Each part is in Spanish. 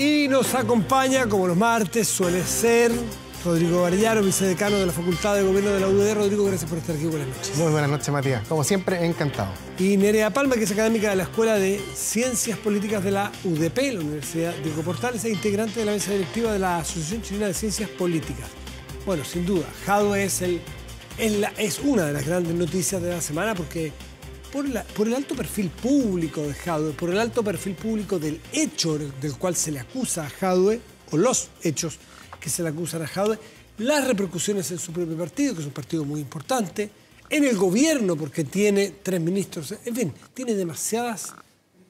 Y nos acompaña, como los martes suele ser, Rodrigo Barillaro, vicedecano de la Facultad de Gobierno de la UD. Rodrigo, gracias por estar aquí. Buenas noches. Muy buenas noches, Matías. Como siempre, encantado. Y Nerea Palma, que es académica de la Escuela de Ciencias Políticas de la UDP, la Universidad de Portales, e integrante de la mesa directiva de la Asociación Chilena de Ciencias Políticas. Bueno, sin duda, Jado es, el, es una de las grandes noticias de la semana porque por, el alto perfil público de Jadwe, por el alto perfil público del hecho del cual se le acusa a Jadwe, o los hechos que se le acusan a Jadwe, las repercusiones en su propio partido, que es un partido muy importante, en el gobierno, porque tiene tres ministros, en fin, tiene demasiados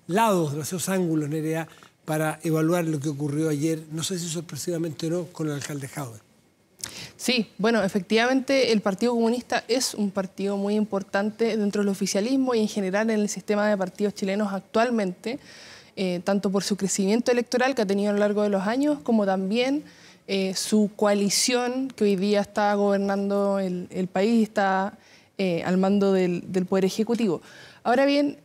lados, demasiados ángulos, en Nerea, para evaluar lo que ocurrió ayer, no sé si sorpresivamente o no, con el alcalde Jadwe. Sí, bueno, efectivamente el Partido Comunista es un partido muy importante dentro del oficialismo y en general en el sistema de partidos chilenos actualmente, eh, tanto por su crecimiento electoral que ha tenido a lo largo de los años, como también eh, su coalición que hoy día está gobernando el, país país, está eh, al mando del, del, Poder Ejecutivo. Ahora bien,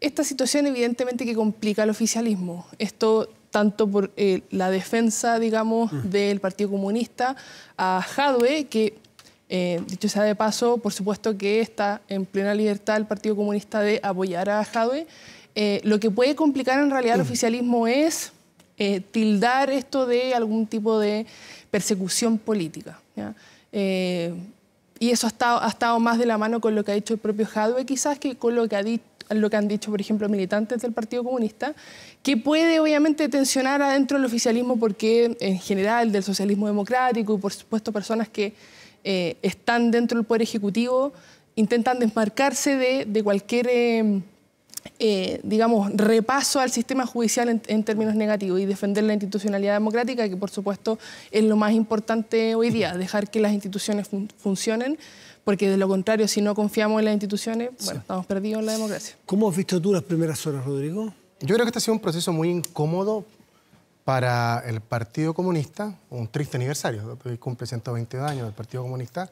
esta situación evidentemente que complica el oficialismo. Esto tanto por eh, la defensa, digamos, mm. del Partido Comunista a Jadwe, que, eh, dicho sea de paso, por supuesto que está en plena libertad el Partido Comunista de apoyar a Jadwe. Eh, lo que puede complicar en realidad el mm. oficialismo es tildar esto de algún tipo de persecución política. y eso ha estado, ha estado, más de la mano con lo que ha dicho el propio Jadwe, quizás, que con lo que ha dicho lo que han dicho, por ejemplo, militantes del Partido Comunista, que puede obviamente tensionar adentro del oficialismo porque en general del socialismo democrático y por supuesto personas que eh, están dentro del Poder Ejecutivo intentan desmarcarse de, cualquier... Eh, eh, digamos, repaso al sistema judicial en, términos negativos y defender la institucionalidad democrática, que por supuesto es lo más importante hoy día, dejar que las instituciones funcionen porque de lo contrario, si no confiamos en las instituciones, bueno, estamos perdidos en la democracia. ¿Cómo has visto tú las primeras horas, Rodrigo? Yo creo que este ha sido un proceso muy incómodo para el Partido Comunista, un triste aniversario, cumple 122 años el Partido Comunista,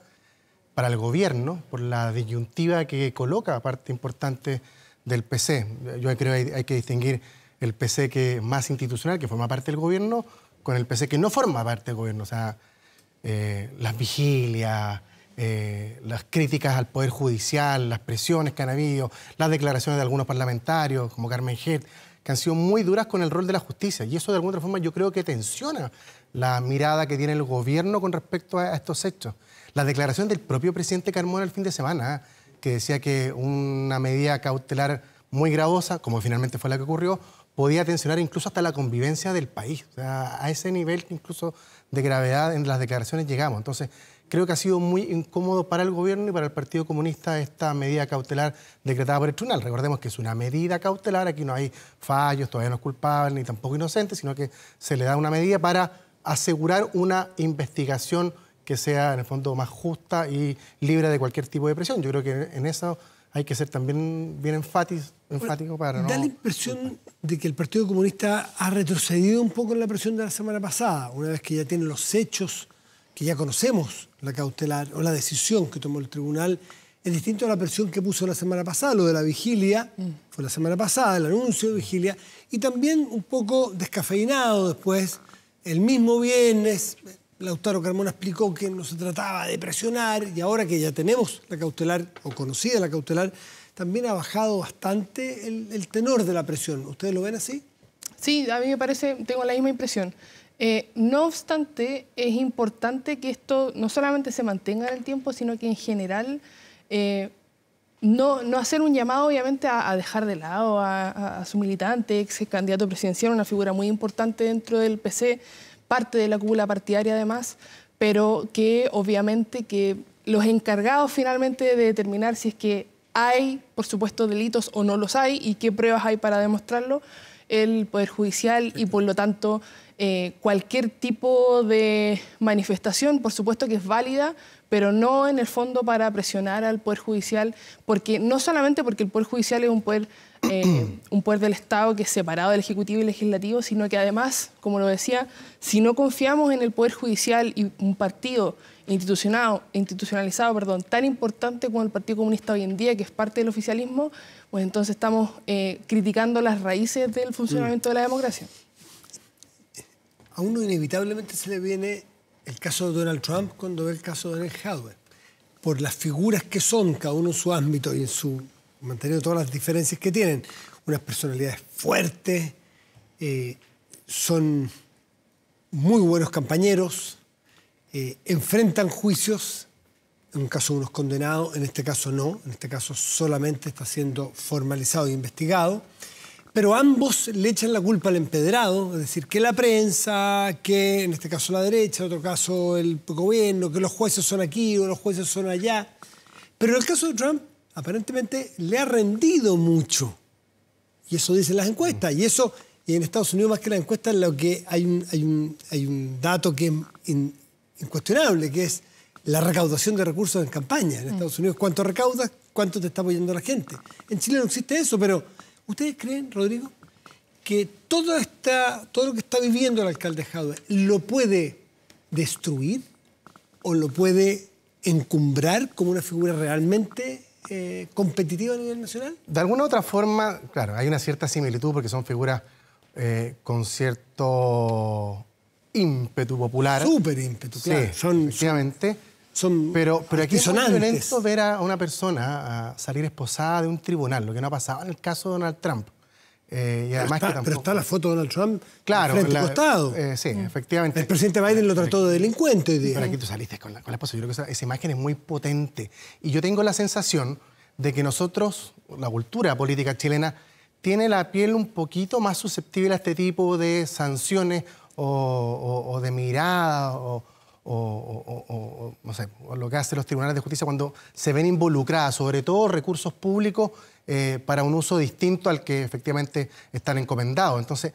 para el gobierno, por la disyuntiva que coloca parte importante del PC. Yo creo que hay, que distinguir el PC que más institucional, que forma parte del gobierno, con el PC que no forma parte del gobierno. O sea, eh, las vigilias, eh, las críticas al Poder Judicial, las presiones que han habido, las declaraciones de algunos parlamentarios, como Carmen Gert, que han sido muy duras con el rol de la justicia. Y eso de alguna forma yo creo que tensiona la mirada que tiene el gobierno con respecto a, estos hechos. La declaración del propio presidente Carmona el fin de semana, ¿eh? que decía que una medida cautelar muy gravosa, como finalmente fue la que ocurrió, podía tensionar incluso hasta la convivencia del país. a ese nivel incluso de gravedad en las declaraciones llegamos. Entonces, Creo que ha sido muy incómodo para el gobierno y para el Partido Comunista esta medida cautelar decretada por el tribunal. Recordemos que es una medida cautelar, aquí no hay fallos, todavía no es culpable ni tampoco inocente, sino que se le da una medida para asegurar una investigación que sea en el fondo más justa y libre de cualquier tipo de presión. Yo creo que en eso hay que ser también bien enfático, para no... Da la impresión de que el Partido Comunista ha retrocedido un poco en la presión de la semana pasada, una vez que ya tiene los hechos que ya conocemos la cautelar o la decisión que tomó el tribunal es distinto a la presión que puso la semana pasada, lo de la vigilia, fue la semana pasada, el anuncio de vigilia, y también un poco descafeinado después, el mismo viernes, Lautaro Carmona explicó que no se trataba de presionar, y ahora que ya tenemos la cautelar, o conocida la cautelar, también ha bajado bastante el, el tenor de la presión. ¿Ustedes lo ven así? Sí, a mí me parece, tengo la misma impresión. Eh, no obstante, es importante que esto no solamente se mantenga en el tiempo, sino que en general eh, no, hacer un llamado, obviamente, a, dejar de lado a, a, su militante, ex candidato presidencial, una figura muy importante dentro del PC, parte de la cúpula partidaria además, pero que obviamente que los encargados finalmente de determinar si es que hay, por supuesto, delitos o no los hay y qué pruebas hay para demostrarlo, el Poder Judicial y por lo tanto eh, cualquier tipo de manifestación, por supuesto que es válida, pero no en el fondo para presionar al Poder Judicial, porque no solamente porque el Poder Judicial es un poder, eh, un poder del Estado que es separado del Ejecutivo y Legislativo, sino que además, como lo decía, si no confiamos en el Poder Judicial y un partido institucionalizado perdón, tan importante como el Partido Comunista hoy en día, que es parte del oficialismo, pues entonces estamos eh, criticando las raíces del funcionamiento mm. de la democracia. A uno inevitablemente se le viene el caso de Donald Trump cuando ve el caso de Daniel Howard. Por las figuras que son, cada uno en su ámbito y en su. manteniendo todas las diferencias que tienen. Unas personalidades fuertes, eh, son muy buenos compañeros, eh, enfrentan juicios. En un caso uno es condenado, en este caso no, en este caso solamente está siendo formalizado e investigado pero ambos le echan la culpa al empedrado, es decir, que la prensa, que en este caso la derecha, en otro caso el gobierno, que los jueces son aquí o los jueces son allá. Pero en el caso de Trump, aparentemente le ha rendido mucho. Y eso dicen las encuestas. Y eso, en Estados Unidos más que las encuestas, lo que hay un, hay un, dato que es incuestionable, que es la recaudación de recursos en campaña. En Estados Unidos, ¿cuánto recaudas? ¿Cuánto te está apoyando la gente? En Chile no existe eso, pero ¿Ustedes creen, Rodrigo, que todo, lo que está viviendo el alcalde Jadwe lo puede destruir o lo puede encumbrar como una figura realmente eh, competitiva a nivel nacional? De alguna u otra forma, claro, hay una cierta similitud porque son figuras eh, con cierto ímpetu popular. Súper ímpetu, claro. Sí, pero, pero aquí es muy violento ver a una persona salir esposada de un tribunal, lo que no ha pasado en el caso de Donald Trump. Eh, pero, está, la foto de Donald Trump claro, frente costado. Eh, sí, mm. efectivamente. El presidente Biden lo trató de delincuente Pero aquí tú saliste con la, esposa. Yo creo que esa, imagen es muy potente. Y yo tengo la sensación de que nosotros, la cultura política chilena, tiene la piel un poquito más susceptible a este tipo de sanciones o, de miradas o, no sé, lo que hacen los tribunales de justicia cuando se ven involucradas, sobre todo recursos públicos, eh, para un uso distinto al que efectivamente están encomendados. Entonces,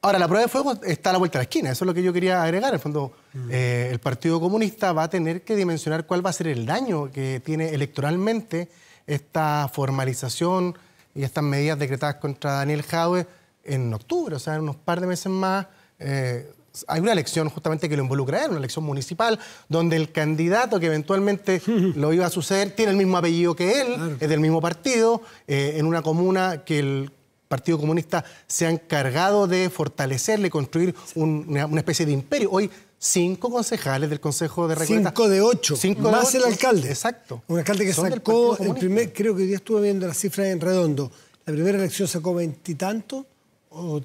ahora la prueba de fuego está a la vuelta de la esquina, eso es lo que yo quería agregar. En el fondo, mm. eh, el Partido Comunista va a tener que dimensionar cuál va a ser el daño que tiene electoralmente esta formalización y estas medidas decretadas contra Daniel Jaue en octubre, o sea, en unos par de meses más. Eh, hay una elección justamente que lo involucra una elección municipal, donde el candidato que eventualmente lo iba a suceder tiene el mismo apellido que él, es del mismo partido, eh, en una comuna que el Partido Comunista se ha encargado de fortalecerle, construir una, especie de imperio. Hoy cinco concejales del Consejo de Recuerda. Cinco de ocho, más el alcalde. Exacto. Un alcalde que sacó, primer, creo que hoy estuve viendo las cifras en redondo, la primera elección sacó veintitantos o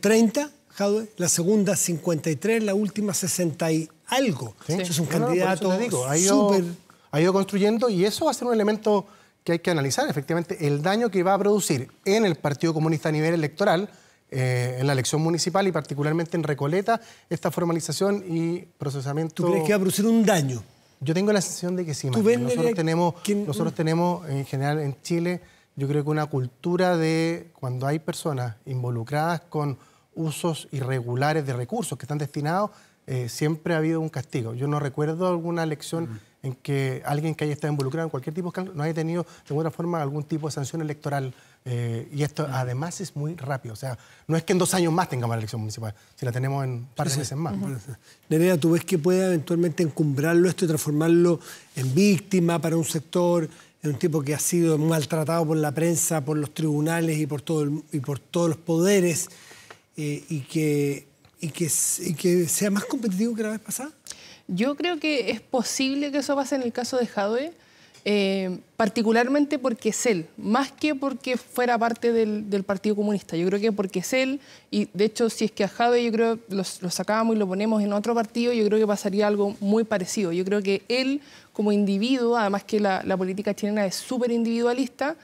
treinta, la segunda 53, la última 60 y algo. es un candidato súper... ha, ido, construyendo y eso va a ser un elemento que hay que analizar, efectivamente, el daño que va a producir en el Partido Comunista a nivel electoral, eh, en la elección municipal y particularmente en Recoleta, esta formalización y procesamiento. ¿Tú crees que va a producir un daño? Yo tengo la sensación de que sí, nosotros, tenemos, nosotros tenemos en general en Chile, yo creo que una cultura de cuando hay personas involucradas con usos irregulares de recursos que están destinados, eh, siempre ha habido un castigo. Yo no recuerdo alguna elección en que alguien que haya estado involucrado en cualquier tipo de no haya tenido de alguna forma algún tipo de sanción electoral. Eh, y esto además es muy rápido. O sea, no es que en dos años más tengamos la elección municipal, si la tenemos en un par de meses más. Nerea, ¿tú ves que puede eventualmente encumbrarlo esto y transformarlo en víctima para un sector? en un tipo que ha sido maltratado por la prensa, por los tribunales y por, todo y por todos los poderes. Eh, y, que, y, que, y que sea más competitivo que la vez pasada? Yo creo que es posible que eso pase en el caso de Jadwe, eh, particularmente porque es él, más que porque fuera parte del, Partido Comunista. Yo creo que porque es él, y de hecho si es que a Jadwe yo creo lo, lo sacamos y lo ponemos en otro partido, yo creo que pasaría algo muy parecido. Yo creo que él como individuo, además que la, política chilena es súper individualista,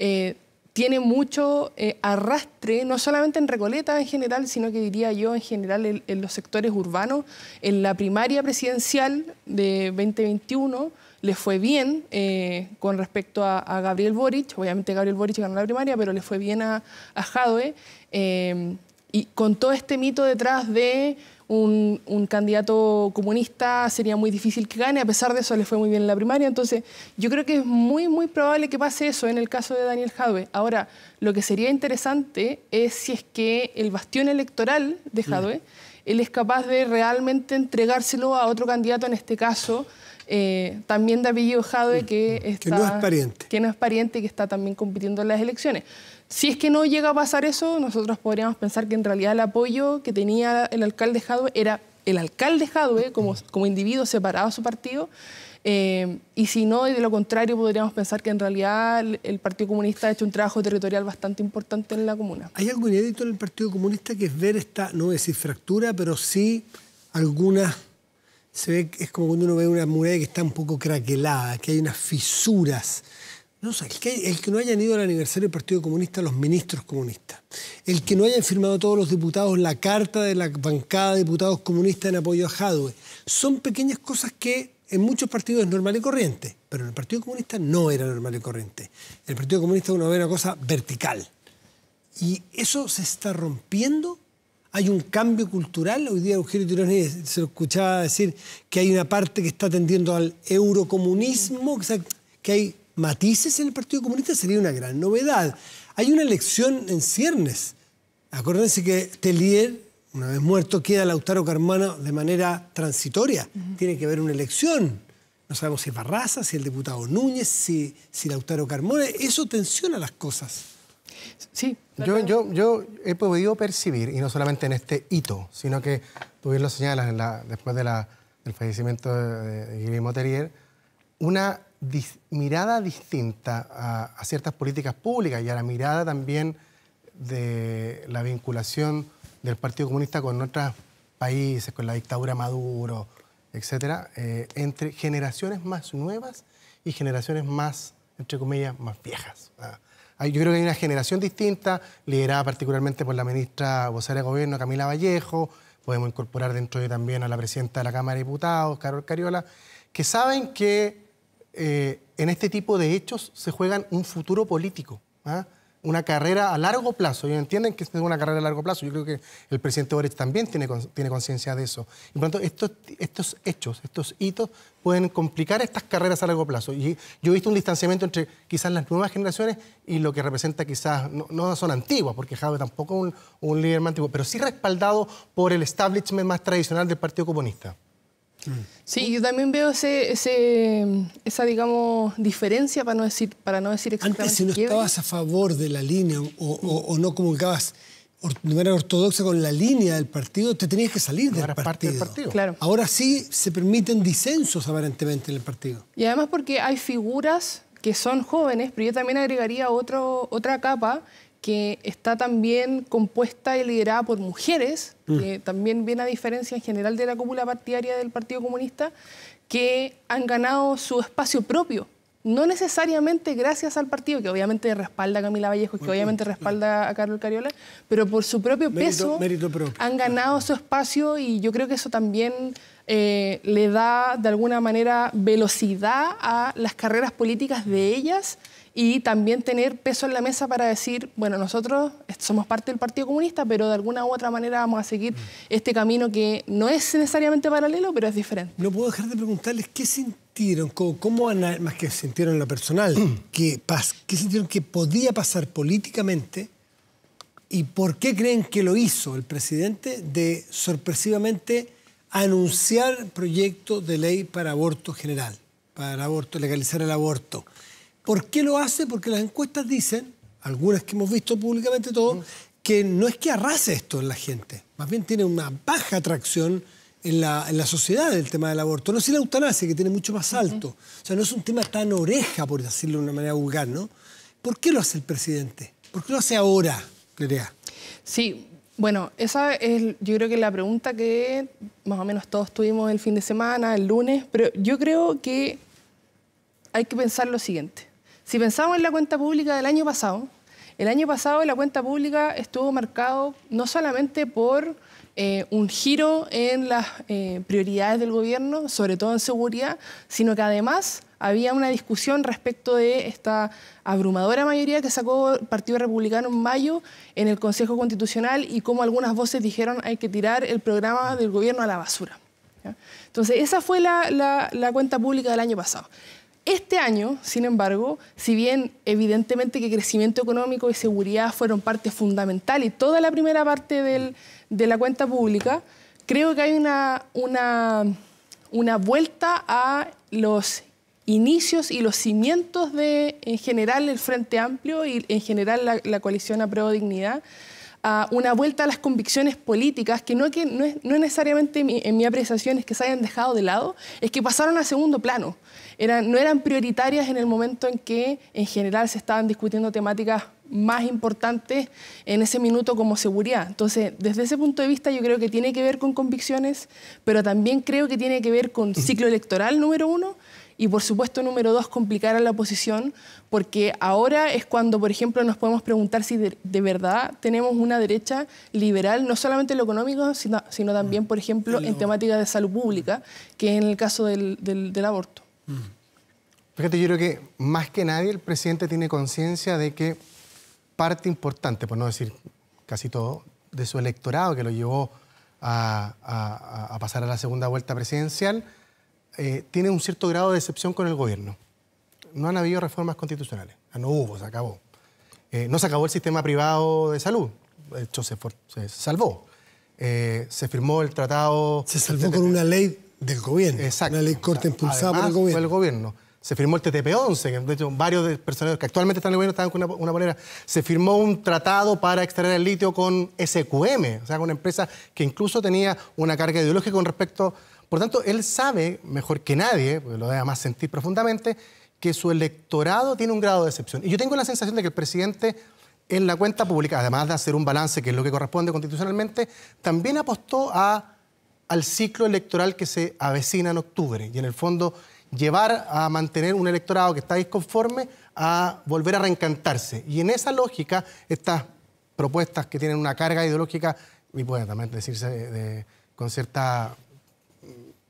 eh, tiene mucho eh, arrastre, no solamente en Recoleta en general, sino que diría yo en general en, los sectores urbanos. En la primaria presidencial de 2021 le fue bien eh, con respecto a, Gabriel Boric, obviamente Gabriel Boric ganó la primaria, pero le fue bien a, a Jadwe, eh, y con todo este mito detrás de un, candidato comunista sería muy difícil que gane, a pesar de eso le fue muy bien en la primaria, entonces yo creo que es muy, muy probable que pase eso en el caso de Daniel Jadwe. Ahora, lo que sería interesante es si es que el bastión electoral de Jadwe, mm. él es capaz de realmente entregárselo a otro candidato, en este caso, eh, también de apellido mm, Jadwe, mm, que, no es pariente. Que no es pariente y que está también compitiendo en las elecciones. Si es que no llega a pasar eso, nosotros podríamos pensar que en realidad el apoyo que tenía el alcalde Jadwe era el alcalde Jadwe como, mm. como individuo separado a su partido. Eh, y si no, de lo contrario, podríamos pensar que en realidad el, Partido Comunista ha hecho un trabajo territorial bastante importante en la comuna. ¿Hay algo inédito en el Partido Comunista que es ver esta, no decir fractura, pero sí algunas se ve, es como cuando uno ve una muralla que está un poco craquelada, que hay unas fisuras. No, sé el, que, que no hayan ido al aniversario del Partido Comunista, los ministros comunistas. El que no hayan firmado todos los diputados la carta de la bancada de diputados comunistas en apoyo a Jadwe. Son pequeñas cosas que en muchos partidos es normal y corriente, pero en el Partido Comunista no era normal y corriente. el Partido Comunista uno ve una cosa vertical. Y eso se está rompiendo hay un cambio cultural. Hoy día Eugenio Tirone se lo escuchaba decir que hay una parte que está tendiendo al eurocomunismo, que hay matices en el Partido Comunista, sería una gran novedad. Hay una elección en ciernes. Acuérdense que Telier, una vez muerto, queda Lautaro Carmona de manera transitoria. Tiene que haber una elección. No sabemos si es Barraza, si el diputado Núñez, si, si Lautaro Carmona. Eso tensiona las cosas. Sí, yo, yo, yo he podido percibir, y no solamente en este hito, sino que tú bien lo señalas después del fallecimiento de, Guillermo Terrier, una mirada distinta a, ciertas políticas públicas y a la mirada también de la vinculación del Partido Comunista con otros países, con la dictadura Maduro, etcétera, eh, entre generaciones más nuevas y generaciones más, entre comillas, más viejas. Ah, yo creo que hay una generación distinta, liderada particularmente por la ministra vocera de Gobierno, Camila Vallejo. Podemos incorporar dentro de también a la presidenta de la Cámara de Diputados, Carol Cariola, que saben que eh, en este tipo de hechos se juegan un futuro político. ¿ah? una carrera a largo plazo. y entienden que es una carrera a largo plazo. Yo creo que el presidente Boric también tiene, tiene conciencia de eso. Y por lo tanto, estos, estos hechos, estos hitos, pueden complicar estas carreras a largo plazo. Y yo he visto un distanciamiento entre quizás las nuevas generaciones y lo que representa quizás, no, son antiguas, porque Jave tampoco es un, un líder más antiguo, pero sí respaldado por el establishment más tradicional del Partido Comunista. Sí, mm. yo también veo ese, esa, digamos, diferencia, para no decir, para no decir exactamente Antes, si no estabas a favor de la línea o, no comunicabas de manera ortodoxa con la línea del partido, te tenías que salir del, partido. del, partido. Ahora sí se permiten disensos aparentemente en el partido. Y además porque hay figuras que son jóvenes, pero yo también agregaría otro, otra capa que está también compuesta y liderada por mujeres, mm. que también viene a diferencia en general de la cúpula partidaria del Partido Comunista, que han ganado su espacio propio. No necesariamente gracias al partido, que obviamente respalda a Camila Vallejo, que obviamente respalda a Carlos Cariola, pero por su propio peso han ganado su espacio y yo creo que eso también eh, le da de alguna manera velocidad a las carreras políticas de ellas y también tener peso en la mesa para decir, bueno, nosotros somos parte del Partido Comunista, pero de alguna u otra manera vamos a seguir mm. este camino que no es necesariamente paralelo, pero es diferente. No puedo dejar de preguntarles qué sintieron, cómo, más que sintieron en lo personal, mm. qué sintieron que podía pasar políticamente y por qué creen que lo hizo el presidente de sorpresivamente anunciar proyecto de ley para aborto general, para aborto, legalizar el aborto. ¿Por qué lo hace? Porque las encuestas dicen, algunas que hemos visto públicamente todo, mm. que no es que arrase esto en la gente, más bien tiene una baja atracción en la, sociedad el tema del aborto. No es la eutanasia, que tiene mucho más alto. O sea, no es un tema tan oreja, por decirlo de una manera vulgar, ¿no? ¿Por qué lo hace el presidente? ¿Por qué lo hace ahora, Clerea? Sí, bueno, esa es yo creo que la pregunta que más o menos todos tuvimos el fin de semana, el lunes, pero yo creo que hay que pensar lo siguiente. Si pensamos en la cuenta pública del año pasado, el año pasado la cuenta pública estuvo marcado no solamente por eh, un giro en las eh, prioridades del gobierno, sobre todo en seguridad, sino que además había una discusión respecto de esta abrumadora mayoría que sacó el Partido Republicano en mayo en el Consejo Constitucional y cómo algunas voces dijeron hay que tirar el programa del gobierno a la basura. Entonces, esa fue la cuenta pública del año pasado. Este año, sin embargo, si bien evidentemente que crecimiento económico y seguridad fueron parte fundamental y toda la primera parte de la cuenta pública, creo que hay una, vuelta a los inicios y los cimientos de, en general, el Frente Amplio y en general la, coalición a prueba dignidad, a una vuelta a las convicciones políticas que no, que no, es, necesariamente en mi apreciación es que se hayan dejado de lado, es que pasaron a segundo plano. Eran, no eran prioritarias en el momento en que en general se estaban discutiendo temáticas más importantes en ese minuto como seguridad. Entonces, desde ese punto de vista yo creo que tiene que ver con convicciones, pero también creo que tiene que ver con ciclo electoral número uno y por supuesto, número dos, complicar a la oposición, porque ahora es cuando, por ejemplo, nos podemos preguntar si de, verdad tenemos una derecha liberal, no solamente en lo económico, sino, sino también, por ejemplo, en temática de salud pública, que en el caso del, del, aborto. Mm. Fíjate, yo creo que más que nadie el presidente tiene conciencia de que parte importante, por no decir casi todo, de su electorado que lo llevó a, a, a pasar a la segunda vuelta presidencial, eh, tiene un cierto grado de decepción con el gobierno. No han habido reformas constitucionales. Ah, no hubo, se acabó. Eh, no se acabó el sistema privado de salud. De hecho, se, salvó. Eh, se firmó el tratado... Se salvó con una ley del gobierno. Exacto. Una ley corte impulsada por el gobierno. Se firmó el TTP-11, de hecho varios personas que actualmente están en el gobierno estaban con una, una bolera. Se firmó un tratado para extraer el litio con SQM, o sea, con una empresa que incluso tenía una carga ideológica con respecto por tanto, él sabe mejor que nadie, porque lo debe más sentir profundamente, que su electorado tiene un grado de excepción. Y yo tengo la sensación de que el presidente en la cuenta pública, además de hacer un balance, que es lo que corresponde constitucionalmente, también apostó al ciclo electoral que se avecina en octubre. Y en el fondo, llevar a mantener un electorado que está disconforme a volver a reencantarse. Y en esa lógica, estas propuestas que tienen una carga ideológica, y puede también decirse con cierta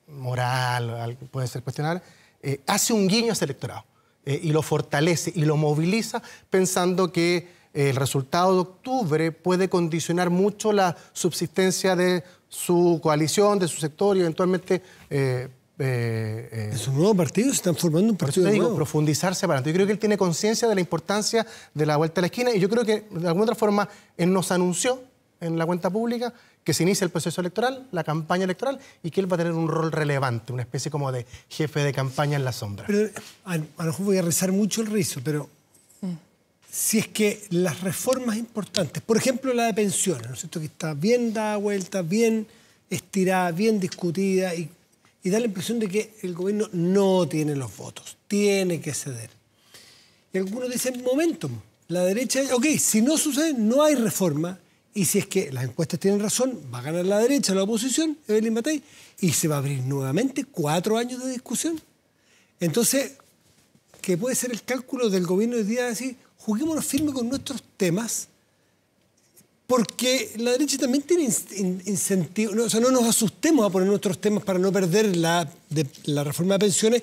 moral, puede ser cuestionable, eh, hace un guiño a ese electorado eh, y lo fortalece y lo moviliza pensando que el resultado de octubre puede condicionar mucho la subsistencia de su coalición, de su sector y eventualmente... Eh, eh es un nuevo partido, se están formando un partido. profundizarse para Yo creo que él tiene conciencia de la importancia de la vuelta a la esquina y yo creo que de alguna otra forma él nos anunció en la cuenta pública, que se inicia el proceso electoral, la campaña electoral, y que él va a tener un rol relevante, una especie como de jefe de campaña en la sombra. Pero, a, lo mejor voy a rezar mucho el rizo, pero si es que las reformas importantes, por ejemplo la de pensiones, ¿no Que está bien dada vuelta, bien estirada, bien discutida, y, da la impresión de que el gobierno no tiene los votos, tiene que ceder. Y algunos dicen, momento, la derecha, ok, si no sucede, no hay reforma, y si es que las encuestas tienen razón, va a ganar la derecha, la oposición, Evelyn Matei, y se va a abrir nuevamente cuatro años de discusión. Entonces, ¿qué puede ser el cálculo del gobierno de día de decir, juguémonos firme con nuestros temas, porque la derecha también tiene incentivo, o sea, no nos asustemos a poner nuestros temas para no perder la, la reforma de pensiones,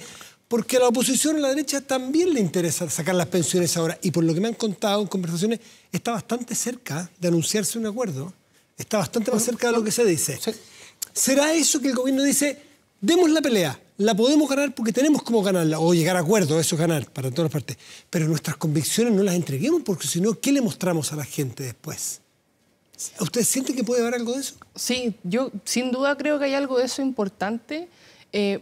porque a la oposición a la derecha también le interesa sacar las pensiones ahora. Y por lo que me han contado en conversaciones, está bastante cerca de anunciarse un acuerdo. Está bastante más cerca de lo que se dice. ¿Será eso que el gobierno dice, demos la pelea, la podemos ganar porque tenemos cómo ganarla, o llegar a acuerdo, eso es ganar para todas partes, pero nuestras convicciones no las entreguemos porque si no, ¿qué le mostramos a la gente después? ¿Usted siente que puede haber algo de eso? Sí, yo sin duda creo que hay algo de eso importante. Eh,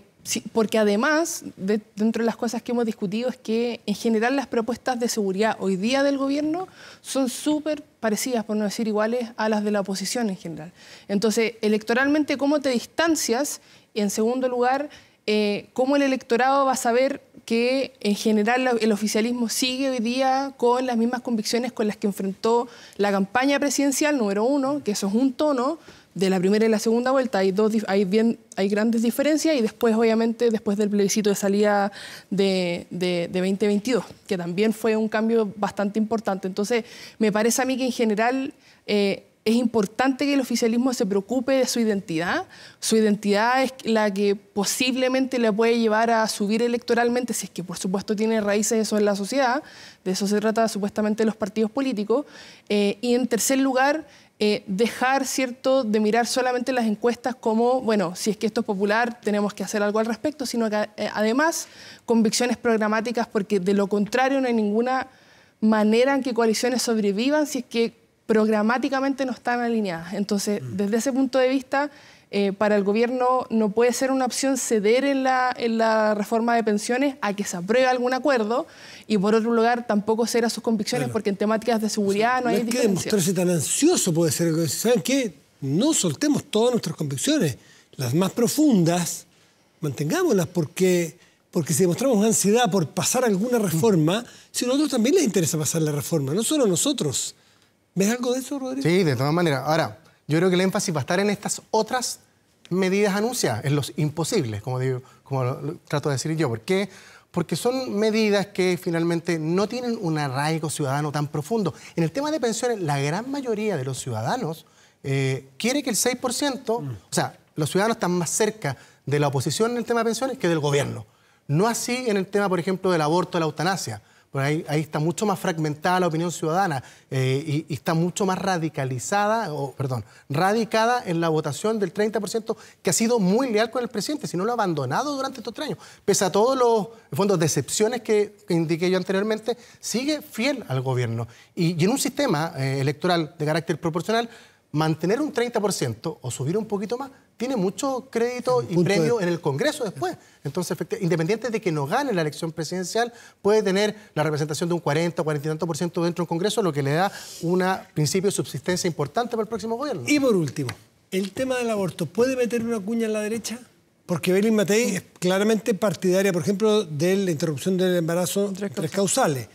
porque además, dentro de las cosas que hemos discutido, es que en general las propuestas de seguridad hoy día del gobierno son súper parecidas, por no decir iguales, a las de la oposición en general. Entonces, electoralmente, ¿cómo te distancias? Y en segundo lugar, eh, ¿cómo el electorado va a saber que en general el oficialismo sigue hoy día con las mismas convicciones con las que enfrentó la campaña presidencial número uno, que eso es un tono? de la primera y la segunda vuelta hay, dos, hay, bien, hay grandes diferencias y después, obviamente, después del plebiscito de salida de, 2022, que también fue un cambio bastante importante. Entonces, me parece a mí que en general... Eh, es importante que el oficialismo se preocupe de su identidad. Su identidad es la que posiblemente le puede llevar a subir electoralmente, si es que por supuesto tiene raíces eso en la sociedad, de eso se trata supuestamente los partidos políticos. Eh, y en tercer lugar, eh, dejar cierto de mirar solamente las encuestas como, bueno, si es que esto es popular, tenemos que hacer algo al respecto, sino que eh, además convicciones programáticas, porque de lo contrario no hay ninguna manera en que coaliciones sobrevivan si es que programáticamente no están alineadas. Entonces, mm. desde ese punto de vista, eh, para el gobierno no puede ser una opción ceder en la, reforma de pensiones a que se apruebe algún acuerdo y por otro lugar tampoco ceder a sus convicciones porque en temáticas de seguridad no hay, que demostrarse tan ansioso puede ser. ¿Saben qué? No soltemos todas nuestras convicciones. Las más profundas, mantengámoslas porque... Porque si demostramos ansiedad por pasar alguna mm. reforma, si a nosotros también les interesa pasar la reforma, no solo a nosotros. ¿Ves algo de eso, Rodríguez? Sí, de todas maneras. Ahora, yo creo que el énfasis va a estar en estas otras medidas anunciadas, en los imposibles, como, digo, como trato de decir yo. ¿Por qué? Porque son medidas que finalmente no tienen un arraigo ciudadano tan profundo. En el tema de pensiones, la gran mayoría de los ciudadanos eh, quiere que el 6%, o mm. sea, los ciudadanos están más cerca de la oposición en el tema de pensiones que del gobierno. No así en el tema, por ejemplo, del aborto, de la eutanasia ahí, ahí, está mucho más fragmentada la opinión ciudadana eh, y, está mucho más radicalizada, o perdón, radicada en la votación del 30% que ha sido muy leal con el presidente, si no lo ha abandonado durante estos tres años. Pese a todos los fondos decepciones que, indiqué yo anteriormente, sigue fiel al gobierno. Y, en un sistema eh, electoral de carácter proporcional, mantener un 30% o subir un poquito más tiene mucho crédito y premio en el Congreso después. Entonces, independiente de que no gane la elección presidencial, puede tener la representación de un 40 o 40 y tanto por ciento dentro del Congreso, lo que le da un principio de subsistencia importante para el próximo gobierno. Y por último, el tema del aborto, ¿puede meter una cuña en la derecha? Porque Belín Matei es claramente partidaria, por ejemplo, de la interrupción del embarazo tres Tres causales.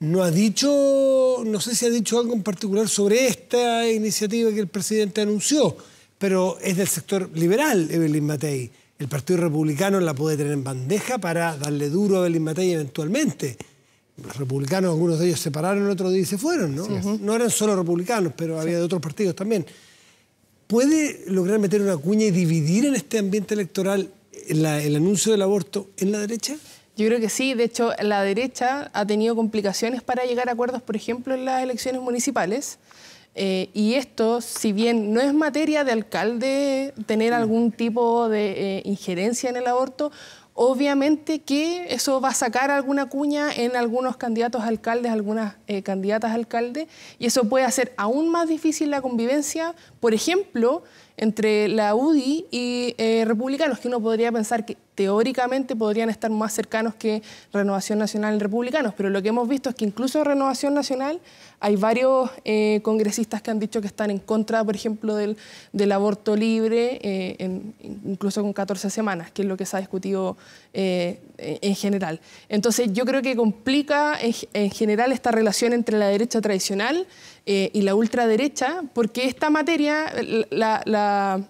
No ha dicho, no sé si ha dicho algo en particular sobre esta iniciativa que el presidente anunció, pero es del sector liberal, Evelyn Matei. El Partido Republicano la puede tener en bandeja para darle duro a Evelyn Matei eventualmente. Los republicanos, algunos de ellos se pararon, otros de se fueron, ¿no? no eran solo republicanos, pero había de otros partidos también. ¿Puede lograr meter una cuña y dividir en este ambiente electoral el anuncio del aborto en la derecha? Yo creo que sí, de hecho la derecha ha tenido complicaciones para llegar a acuerdos, por ejemplo, en las elecciones municipales. Eh, y esto, si bien no es materia de alcalde tener mm. algún tipo de eh, injerencia en el aborto, obviamente que eso va a sacar alguna cuña en algunos candidatos a alcaldes, algunas eh, candidatas a alcalde, y eso puede hacer aún más difícil la convivencia, por ejemplo, entre la UDI y eh, Republicanos, que uno podría pensar que teóricamente podrían estar más cercanos que Renovación Nacional y Republicanos, pero lo que hemos visto es que incluso Renovación Nacional hay varios eh, congresistas que han dicho que están en contra, por ejemplo, del, aborto libre, eh, incluso con 14 semanas, que es lo que se ha discutido eh, en general. Entonces yo creo que complica en, general esta relación entre la derecha tradicional eh, y la ultraderecha, porque esta materia, la,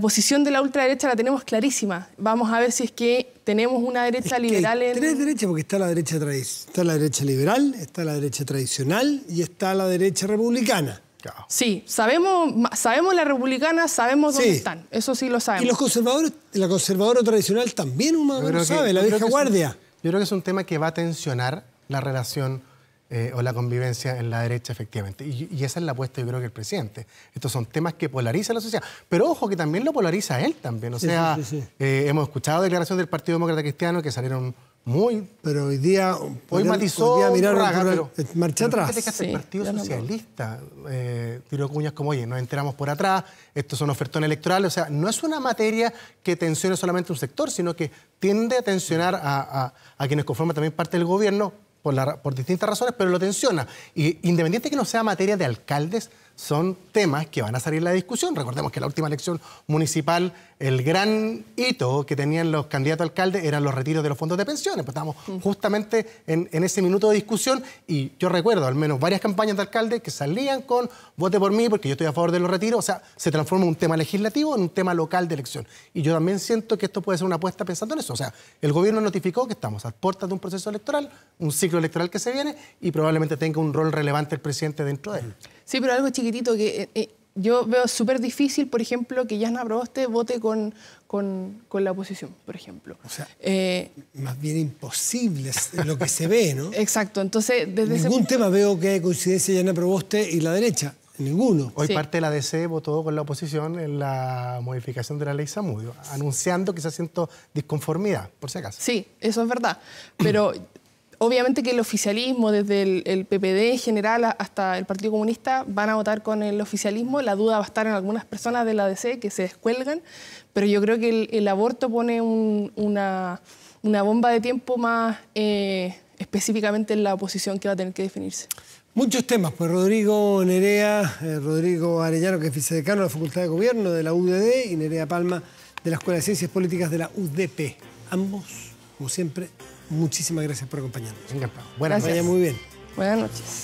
posición de la ultraderecha la tenemos clarísima. Vamos a ver si es que tenemos una derecha liberal hay en... Tres derechas, porque está la derecha, está la derecha liberal, está la derecha tradicional y está la derecha republicana. Sí, sabemos, sabemos la republicana, sabemos dónde están, eso sí lo sabemos. Y los conservadores, la conservadora tradicional también uno lo sabe, la vieja guardia. yo creo que es un tema que va a tensionar la relación eh, o la convivencia en la derecha, efectivamente. Y, esa es la apuesta, yo creo, que el presidente. Estos son temas que polarizan la sociedad. Pero ojo, que también lo polariza él también. O sea, eh, hemos escuchado declaraciones del Partido Demócrata Cristiano que salieron muy. Pero hoy día. Hoy matizó. Hoy día raga, pero, marcha atrás. el Partido Socialista eh, tiró cuñas como, oye, nos enteramos por atrás, estos son ofertones electorales. O sea, no es una materia que tensione solamente un sector, sino que tiende a tensionar a, quienes conforman también parte del gobierno por, por distintas razones, pero lo tensiona. Y independiente que no sea materia de alcaldes, son temas que van a salir en la discusión. Recordemos que en la última elección municipal, el gran hito que tenían los candidatos a alcalde eran los retiros de los fondos de pensiones. Pues estábamos mm. justamente en, ese minuto de discusión y yo recuerdo al menos varias campañas de alcaldes que salían con vote por mí porque yo estoy a favor de los retiros. O sea, se transforma un tema legislativo en un tema local de elección. Y yo también siento que esto puede ser una apuesta pensando en eso. O sea, el gobierno notificó que estamos a puertas de un proceso electoral, un ciclo electoral que se viene y probablemente tenga un rol relevante el presidente dentro de él. Sí, pero algo chiquitito que eh, eh, yo veo súper difícil, por ejemplo, que Yasna Proboste vote con, con, la oposición, por ejemplo. O sea, eh, más bien imposible es lo que se ve, ¿no? Exacto, entonces... Desde Ningún ese tema veo que coincidencia Yasna Proboste y la derecha. Ninguno. Hoy parte de la DC votó con la oposición en la modificación de la ley Samudio, anunciando que se siento disconformidad, por si acaso. Sí, eso es verdad. Pero obviamente que el oficialismo, desde el, PPD en general hasta el Partido Comunista, van a votar con el oficialismo. La duda va a estar en algunas personas de la DC que se descuelgan, pero yo creo que el, aborto pone una, bomba de tiempo más eh, específicamente en la oposición que va a tener que definirse. Muchos temas, pues Rodrigo Nerea, eh, Rodrigo Arellano, que es vicedecano de la Facultad de Gobierno de la UDD, y Nerea Palma, de la Escuela de Ciencias Políticas de la UDP. Ambos, como siempre, Muchísimas gracias por acompañarnos. Buenas noches. muy bien. Buenas noches.